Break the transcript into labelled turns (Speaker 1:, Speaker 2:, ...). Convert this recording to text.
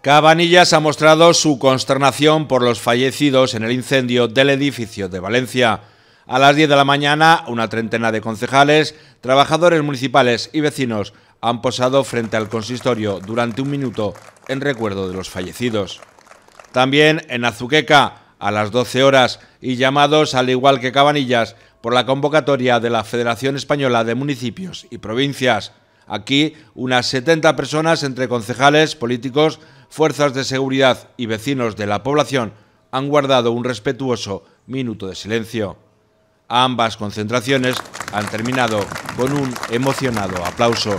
Speaker 1: Cabanillas ha mostrado su consternación por los fallecidos en el incendio del edificio de Valencia. A las 10 de la mañana, una treintena de concejales, trabajadores municipales y vecinos han posado frente al consistorio durante un minuto en recuerdo de los fallecidos. También en Azuqueca, a las 12 horas, y llamados, al igual que Cabanillas, por la convocatoria de la Federación Española de Municipios y Provincias. Aquí, unas 70 personas entre concejales, políticos, fuerzas de seguridad y vecinos de la población han guardado un respetuoso minuto de silencio. Ambas concentraciones han terminado con un emocionado aplauso.